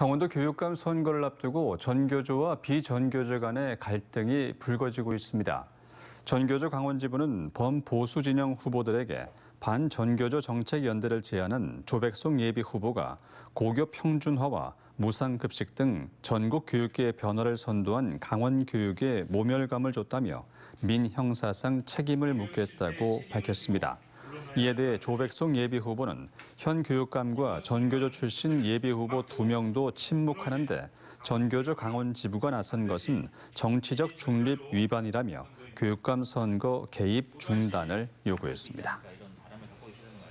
강원도 교육감 선거를 앞두고 전교조와 비전교조 간의 갈등이 불거지고 있습니다. 전교조 강원지부는 범보수 진영 후보들에게 반전교조 정책 연대를 제안한 조백송 예비 후보가 고교 평준화와 무상급식 등 전국 교육계의 변화를 선도한 강원 교육에 모멸감을 줬다며 민형사상 책임을 묻겠다고 밝혔습니다. 이에 대해 조백송 예비후보는 현 교육감과 전교조 출신 예비후보 두명도 침묵하는데 전교조 강원 지부가 나선 것은 정치적 중립 위반이라며 교육감 선거 개입 중단을 요구했습니다.